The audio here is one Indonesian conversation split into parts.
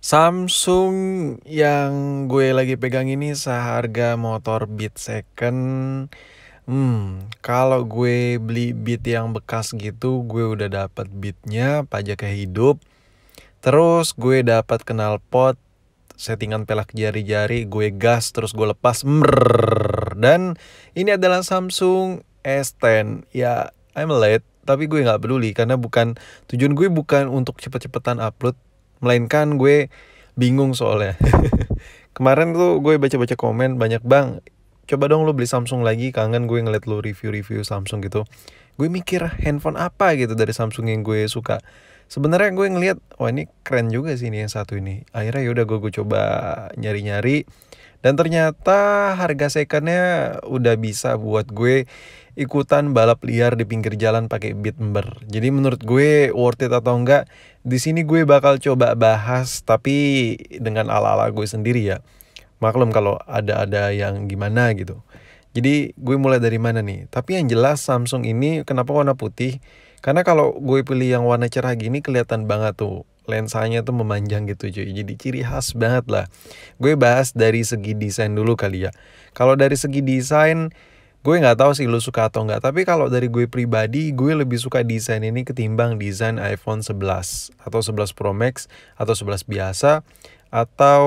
Samsung yang gue lagi pegang ini seharga motor Beat Second. Hmm, kalau gue beli beat yang bekas gitu, gue udah dapat beatnya, pajaknya hidup. Terus gue dapat kenal pot, settingan pelak jari-jari, gue gas, terus gue lepas. Mrrr. Dan ini adalah Samsung S10. Ya, I'm late, tapi gue nggak peduli karena bukan tujuan gue bukan untuk cepet-cepetan upload, melainkan gue bingung soalnya kemarin tuh gue baca-baca komen banyak bang coba dong lo beli Samsung lagi kangen gue ngeliat lo review-review Samsung gitu gue mikir handphone apa gitu dari Samsung yang gue suka sebenarnya gue ngeliat wah ini keren juga sih ini yang satu ini akhirnya yaudah gue gue coba nyari-nyari dan ternyata harga secondnya udah bisa buat gue ikutan balap liar di pinggir jalan pakai beat ember. Jadi menurut gue worth it atau enggak, di sini gue bakal coba bahas tapi dengan ala-ala gue sendiri ya. Maklum kalau ada-ada yang gimana gitu. Jadi gue mulai dari mana nih? Tapi yang jelas Samsung ini kenapa warna putih? Karena kalau gue pilih yang warna cerah gini kelihatan banget tuh lensanya tuh memanjang gitu cuy. Jadi ciri khas banget lah. Gue bahas dari segi desain dulu kali ya. Kalau dari segi desain gue nggak tahu sih lu suka atau nggak tapi kalau dari gue pribadi gue lebih suka desain ini ketimbang desain iPhone 11 atau 11 Pro Max atau 11 biasa atau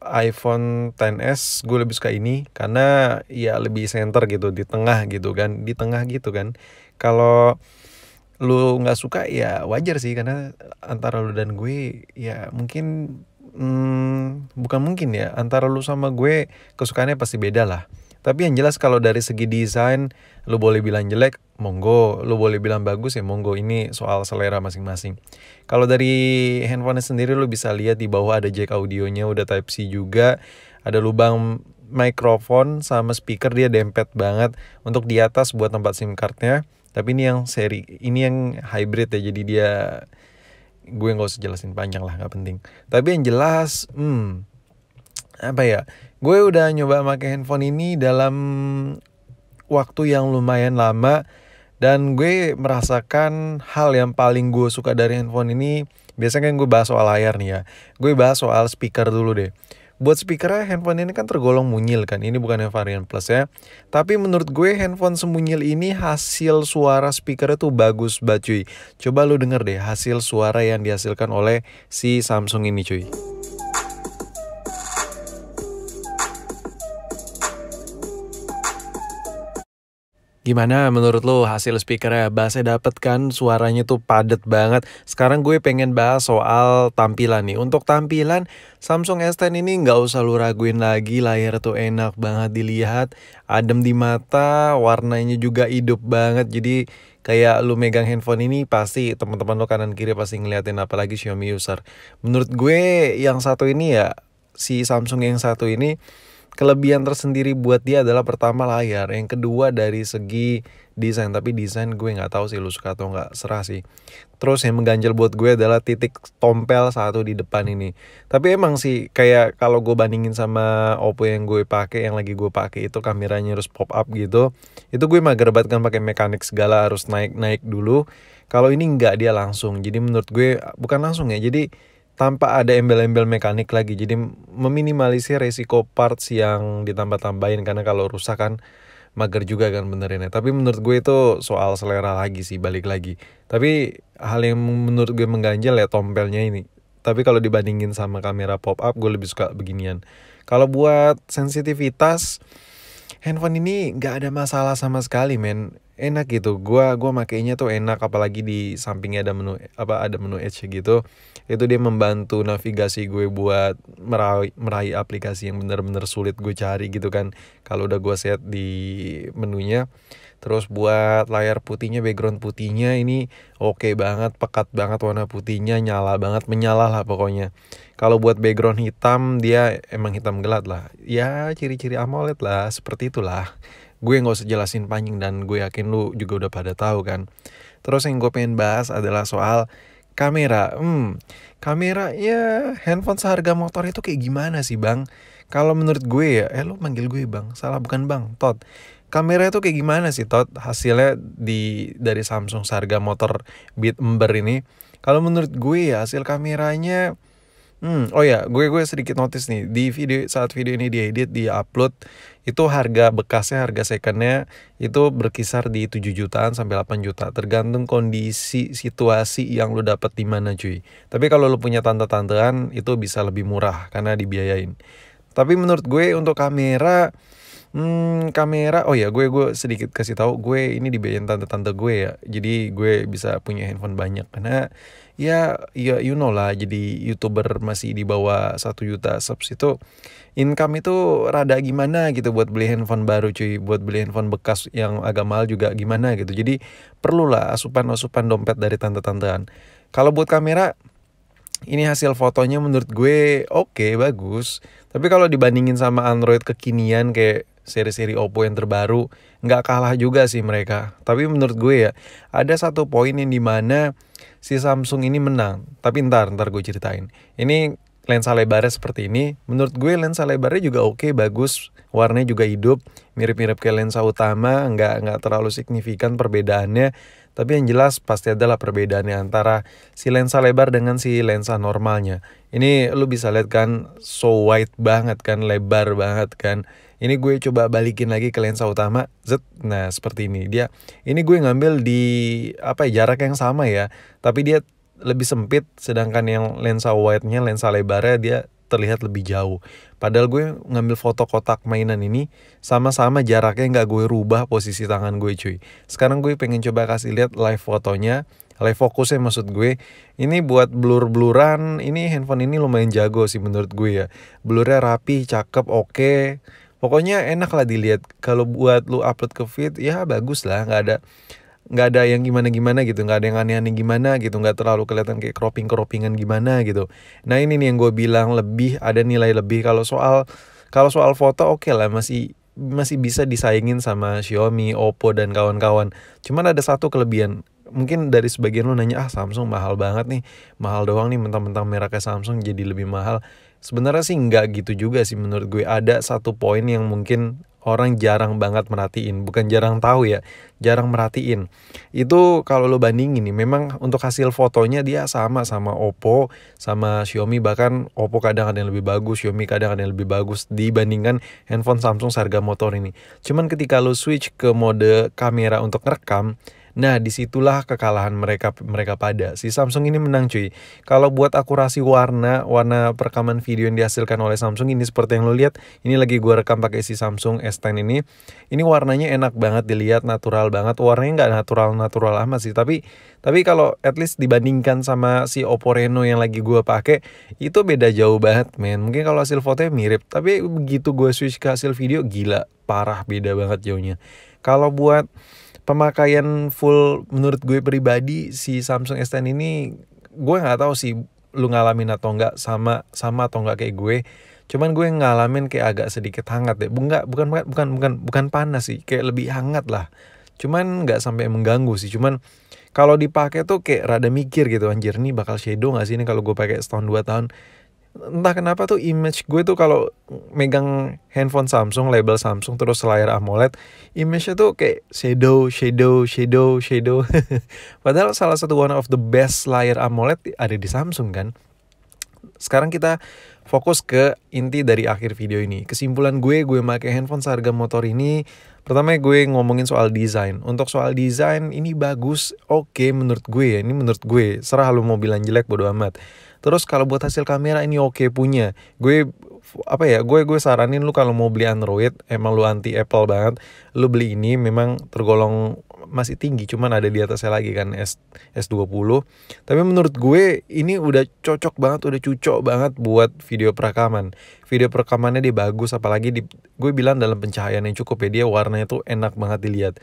iPhone 10s gue lebih suka ini karena ya lebih center gitu di tengah gitu kan di tengah gitu kan kalau lu nggak suka ya wajar sih karena antara lu dan gue ya mungkin hmm, bukan mungkin ya antara lu sama gue kesukaannya pasti beda lah tapi yang jelas kalau dari segi desain, lo boleh bilang jelek, monggo. Lo boleh bilang bagus ya monggo. Ini soal selera masing-masing. Kalau dari handphone sendiri lo bisa lihat di bawah ada jack audionya, udah type C juga. Ada lubang mikrofon sama speaker dia dempet banget untuk di atas buat tempat SIM cardnya. Tapi ini yang seri, ini yang hybrid ya. Jadi dia gue nggak usah jelasin panjang lah, nggak penting. Tapi yang jelas, hmm, apa ya gue udah nyoba pakai handphone ini dalam waktu yang lumayan lama dan gue merasakan hal yang paling gue suka dari handphone ini biasanya kan gue bahas soal layar nih ya gue bahas soal speaker dulu deh buat speakernya handphone ini kan tergolong mungil kan ini bukan yang varian plus ya tapi menurut gue handphone semunyil ini hasil suara speaker itu bagus banget cuy coba lu denger deh hasil suara yang dihasilkan oleh si Samsung ini cuy Gimana menurut lo hasil speakernya? Bahasa dapet kan, suaranya tuh padet banget. Sekarang gue pengen bahas soal tampilan nih. Untuk tampilan, Samsung S10 ini nggak usah lu raguin lagi. Layar tuh enak banget dilihat, adem di mata, warnanya juga hidup banget. Jadi kayak lu megang handphone ini pasti teman-teman lo kanan kiri pasti ngeliatin apalagi Xiaomi user. Menurut gue yang satu ini ya si Samsung yang satu ini kelebihan tersendiri buat dia adalah pertama layar yang kedua dari segi desain tapi desain gue nggak tahu sih lu suka atau nggak serah sih terus yang mengganjal buat gue adalah titik tompel satu di depan ini tapi emang sih kayak kalau gue bandingin sama Oppo yang gue pakai yang lagi gue pakai itu kameranya harus pop up gitu itu gue mager banget kan pakai mekanik segala harus naik naik dulu kalau ini nggak dia langsung jadi menurut gue bukan langsung ya jadi tanpa ada embel-embel mekanik lagi jadi meminimalisir resiko parts yang ditambah-tambahin karena kalau rusak kan mager juga kan benerinnya tapi menurut gue itu soal selera lagi sih balik lagi tapi hal yang menurut gue mengganjal ya tompelnya ini tapi kalau dibandingin sama kamera pop up gue lebih suka beginian kalau buat sensitivitas handphone ini nggak ada masalah sama sekali men enak gitu gua gua makainya tuh enak apalagi di sampingnya ada menu apa ada menu edge gitu itu dia membantu navigasi gue buat meraih merai aplikasi yang bener-bener sulit gue cari gitu kan kalau udah gue set di menunya terus buat layar putihnya background putihnya ini oke okay banget pekat banget warna putihnya nyala banget menyala lah pokoknya kalau buat background hitam dia emang hitam gelap lah ya ciri-ciri AMOLED lah seperti itulah gue nggak usah jelasin panjang dan gue yakin lu juga udah pada tahu kan terus yang gue pengen bahas adalah soal kamera hmm kamera ya handphone seharga motor itu kayak gimana sih bang kalau menurut gue ya eh lu manggil gue bang salah bukan bang tot kamera itu kayak gimana sih tot hasilnya di dari Samsung seharga motor Beat Ember ini kalau menurut gue ya hasil kameranya Hmm, oh ya, gue gue sedikit notice nih di video saat video ini diedit, di upload itu harga bekasnya, harga secondnya itu berkisar di 7 jutaan sampai 8 juta, tergantung kondisi situasi yang lo dapat di mana cuy. Tapi kalau lo punya tante-tantean itu bisa lebih murah karena dibiayain. Tapi menurut gue untuk kamera Hmm, kamera. Oh ya, gue gue sedikit kasih tahu gue ini dibayarin tante-tante gue ya. Jadi gue bisa punya handphone banyak karena ya ya you know lah jadi YouTuber masih di bawah satu juta subs itu income itu rada gimana gitu buat beli handphone baru cuy, buat beli handphone bekas yang agak mahal juga gimana gitu. Jadi perlulah asupan-asupan dompet dari tante-tantean. Kalau buat kamera ini hasil fotonya menurut gue oke okay, bagus tapi kalau dibandingin sama Android kekinian kayak seri-seri Oppo yang terbaru nggak kalah juga sih mereka tapi menurut gue ya ada satu poin yang dimana si Samsung ini menang tapi ntar ntar gue ceritain ini lensa lebarnya seperti ini menurut gue lensa lebarnya juga oke bagus warnanya juga hidup mirip-mirip kayak lensa utama nggak nggak terlalu signifikan perbedaannya tapi yang jelas pasti adalah perbedaannya antara si lensa lebar dengan si lensa normalnya. Ini lu bisa lihat kan so wide banget kan, lebar banget kan. Ini gue coba balikin lagi ke lensa utama, zet. Nah, seperti ini. Dia ini gue ngambil di apa ya jarak yang sama ya, tapi dia lebih sempit sedangkan yang lensa wide-nya lensa lebarnya dia terlihat lebih jauh. Padahal gue ngambil foto kotak mainan ini sama-sama jaraknya nggak gue rubah posisi tangan gue cuy. Sekarang gue pengen coba kasih lihat live fotonya, live fokusnya maksud gue. Ini buat blur-bluran, ini handphone ini lumayan jago sih menurut gue ya. Blurnya rapi, cakep, oke. Okay. Pokoknya enak lah dilihat. Kalau buat lu upload ke feed ya bagus lah, nggak ada nggak ada yang gimana gimana gitu nggak ada yang aneh-aneh gimana gitu nggak terlalu kelihatan kayak cropping croppingan gimana gitu nah ini nih yang gue bilang lebih ada nilai lebih kalau soal kalau soal foto oke okay lah masih masih bisa disaingin sama Xiaomi, Oppo dan kawan-kawan. Cuman ada satu kelebihan. Mungkin dari sebagian lo nanya ah Samsung mahal banget nih, mahal doang nih mentang-mentang mereknya Samsung jadi lebih mahal. Sebenarnya sih nggak gitu juga sih menurut gue ada satu poin yang mungkin orang jarang banget merhatiin bukan jarang tahu ya jarang merhatiin itu kalau lo bandingin nih memang untuk hasil fotonya dia sama sama Oppo sama Xiaomi bahkan Oppo kadang ada yang lebih bagus Xiaomi kadang ada yang lebih bagus dibandingkan handphone Samsung seharga motor ini cuman ketika lo switch ke mode kamera untuk rekam Nah, disitulah kekalahan mereka mereka pada. Si Samsung ini menang cuy. Kalau buat akurasi warna, warna perekaman video yang dihasilkan oleh Samsung ini seperti yang lo lihat, ini lagi gue rekam pakai si Samsung S10 ini. Ini warnanya enak banget dilihat, natural banget. Warnanya nggak natural-natural amat sih, tapi tapi kalau at least dibandingkan sama si Oppo Reno yang lagi gue pakai, itu beda jauh banget, men. Mungkin kalau hasil fotonya mirip, tapi begitu gue switch ke hasil video gila parah beda banget jauhnya kalau buat pemakaian full menurut gue pribadi si Samsung S10 ini gue nggak tahu sih lu ngalamin atau enggak sama sama atau enggak kayak gue cuman gue ngalamin kayak agak sedikit hangat deh enggak bukan bukan bukan bukan panas sih kayak lebih hangat lah cuman nggak sampai mengganggu sih cuman kalau dipakai tuh kayak rada mikir gitu anjir nih bakal shadow nggak sih ini kalau gue pakai setahun dua tahun entah kenapa tuh image gue tuh kalau megang handphone Samsung label Samsung terus layar AMOLED image-nya tuh kayak shadow shadow shadow shadow padahal salah satu one of the best layar AMOLED ada di Samsung kan sekarang kita fokus ke inti dari akhir video ini kesimpulan gue gue pakai handphone seharga motor ini pertama gue ngomongin soal desain untuk soal desain ini bagus oke okay, menurut gue ya ini menurut gue serah lu mau bilang jelek bodo amat Terus kalau buat hasil kamera ini oke okay punya. Gue apa ya gue gue saranin lu kalau mau beli Android emang lu anti Apple banget lu beli ini memang tergolong masih tinggi cuman ada di atasnya lagi kan S S20 tapi menurut gue ini udah cocok banget udah cucok banget buat video perekaman video perekamannya dia bagus apalagi di gue bilang dalam pencahayaan yang cukup ya dia warnanya tuh enak banget dilihat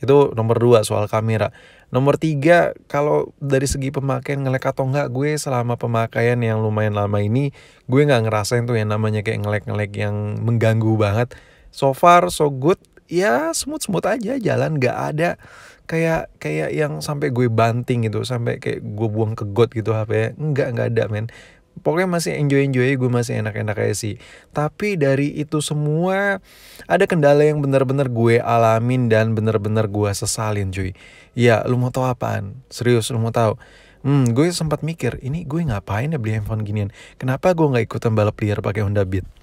itu nomor dua soal kamera Nomor tiga, kalau dari segi pemakaian ngelek atau enggak, gue selama pemakaian yang lumayan lama ini, gue nggak ngerasain tuh yang namanya kayak ngelek-ngelek yang mengganggu banget. So far so good, ya semut-semut aja jalan, nggak ada kayak kayak yang sampai gue banting gitu, sampai kayak gue buang ke got gitu HP, enggak nggak ada men pokoknya masih enjoy enjoy gue masih enak enak aja sih tapi dari itu semua ada kendala yang bener bener gue alamin dan bener bener gue sesalin cuy ya lu mau tau apaan serius lu mau tau hmm gue sempat mikir ini gue ngapain ya beli handphone ginian kenapa gue gak ikutan balap liar pakai Honda Beat